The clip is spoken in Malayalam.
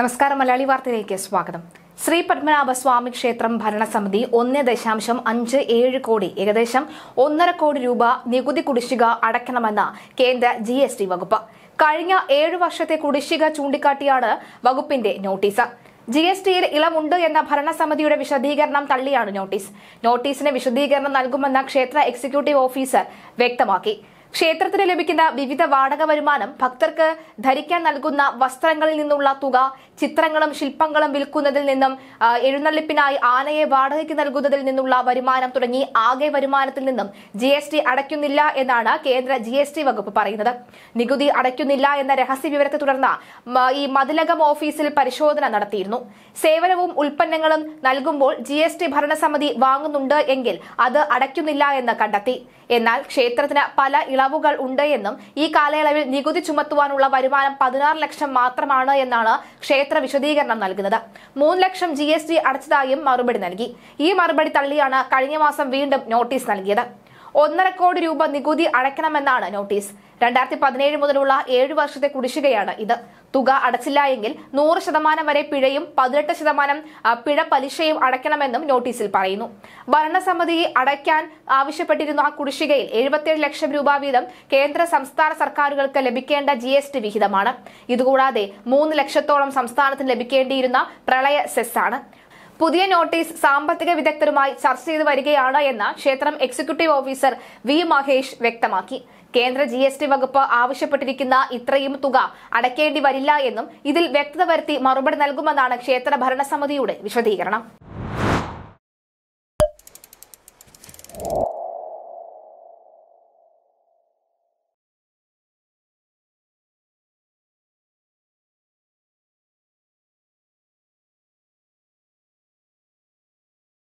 നമസ്കാരം മലയാളി വാർത്തയിലേക്ക് സ്വാഗതം ശ്രീ പത്മനാഭസ്വാമി ക്ഷേത്രം ഭരണസമിതി ഒന്ന് ദശാംശം അഞ്ച് ഏഴ് കോടി ഏകദേശം ഒന്നര കോടി രൂപ നികുതി കുടിശ്ശിക അടയ്ക്കണമെന്ന് കേന്ദ്ര ജി എസ് ടി വകുപ്പ് കഴിഞ്ഞ ഏഴു വർഷത്തെ കുടിശ്ശിക ചൂണ്ടിക്കാട്ടിയാണ് വകുപ്പിന്റെ നോട്ടീസ് ജി എസ് ടിയിൽ ഇളവുണ്ട് എന്ന ഭരണസമിതിയുടെ വിശദീകരണം തള്ളിയാണ് നോട്ടീസ് നോട്ടീസിന് വിശദീകരണം നൽകുമെന്ന് ക്ഷേത്ര എക്സിക്യൂട്ടീവ് ഓഫീസർ വ്യക്തമാക്കി ക്ഷേത്രത്തിന് ലഭിക്കുന്ന വിവിധ വാടക വരുമാനം ഭക്തർക്ക് ധരിക്കാൻ നൽകുന്ന വസ്ത്രങ്ങളിൽ നിന്നുള്ള തുക ചിത്രങ്ങളും ശില്പങ്ങളും വിൽക്കുന്നതിൽ നിന്നും എഴുന്നള്ളിപ്പിനായി ആനയെ വാടകയ്ക്ക് നൽകുന്നതിൽ നിന്നുള്ള വരുമാനം തുടങ്ങി ആകെ വരുമാനത്തിൽ നിന്നും ജി എസ് ടി അടയ്ക്കുന്നില്ല എന്നാണ് കേന്ദ്ര ജി എസ് ടി വകുപ്പ് പറയുന്നത് നികുതി അടയ്ക്കുന്നില്ല എന്ന രഹസ്യ വിവരത്തെ തുടർന്ന് ഈ മതിലകം ഓഫീസിൽ പരിശോധന നടത്തിയിരുന്നു സേവനവും ഉൽപ്പന്നങ്ങളും നൽകുമ്പോൾ ജി എസ് ടി ഭരണസമിതി വാങ്ങുന്നുണ്ട് എങ്കിൽ അത് അടയ്ക്കുന്നില്ല എന്ന് കണ്ടെത്തി എന്നാൽ ക്ഷേത്രത്തിന് പല ഇള ഇളവുകൾ ഉണ്ട് എന്നും ഈ കാലയളവിൽ നികുതി ചുമത്തുവാനുള്ള വരുമാനം പതിനാറ് ലക്ഷം മാത്രമാണ് എന്നാണ് ക്ഷേത്ര വിശദീകരണം നൽകുന്നത് മൂന്ന് ലക്ഷം ജി എസ് ടി അടച്ചതായും മറുപടി നൽകി ഈ മറുപടി തള്ളിയാണ് കഴിഞ്ഞ മാസം വീണ്ടും നോട്ടീസ് നൽകിയത് ഒന്നര കോടി രൂപ നികുതി അടയ്ക്കണമെന്നാണ് നോട്ടീസ് രണ്ടായിരത്തി പതിനേഴ് മുതലുള്ള ഏഴു വർഷത്തെ കുടിശ്ശികയാണ് ഇത് തുക അടച്ചില്ല എങ്കിൽ നൂറ് ശതമാനം വരെ പിഴയും പതിനെട്ട് ശതമാനം പിഴ പലിശയും അടയ്ക്കണമെന്നും നോട്ടീസിൽ പറയുന്നു ഭരണസമിതിയെ അടയ്ക്കാൻ ആവശ്യപ്പെട്ടിരുന്ന ആ കുടിശ്ശികയിൽ എഴുപത്തിയേഴ് ലക്ഷം രൂപ വീതം കേന്ദ്ര സംസ്ഥാന സർക്കാരുകൾക്ക് ലഭിക്കേണ്ട ജി എസ് ടി വിഹിതമാണ് ഇതുകൂടാതെ മൂന്ന് ലക്ഷത്തോളം സംസ്ഥാനത്തിന് ലഭിക്കേണ്ടിയിരുന്ന പ്രളയ സെസ്സാണ് പുതിയ നോട്ടീസ് സാമ്പത്തിക വിദഗ്ധരുമായി ചർച്ച ചെയ്തു വരികയാണ് എന്ന് ക്ഷേത്രം എക്സിക്യൂട്ടീവ് ഓഫീസർ വി മഹേഷ് വ്യക്തമാക്കി കേന്ദ്ര ജി എസ് ടി വകുപ്പ് ആവശ്യപ്പെട്ടിരിക്കുന്ന ഇത്രയും തുക അടയ്ക്കേണ്ടി വരില്ല എന്നും ഇതിൽ വ്യക്തത വരുത്തി മറുപടി നൽകുമെന്നാണ് ക്ഷേത്ര ഭരണസമിതിയുടെ വിശദീകരണം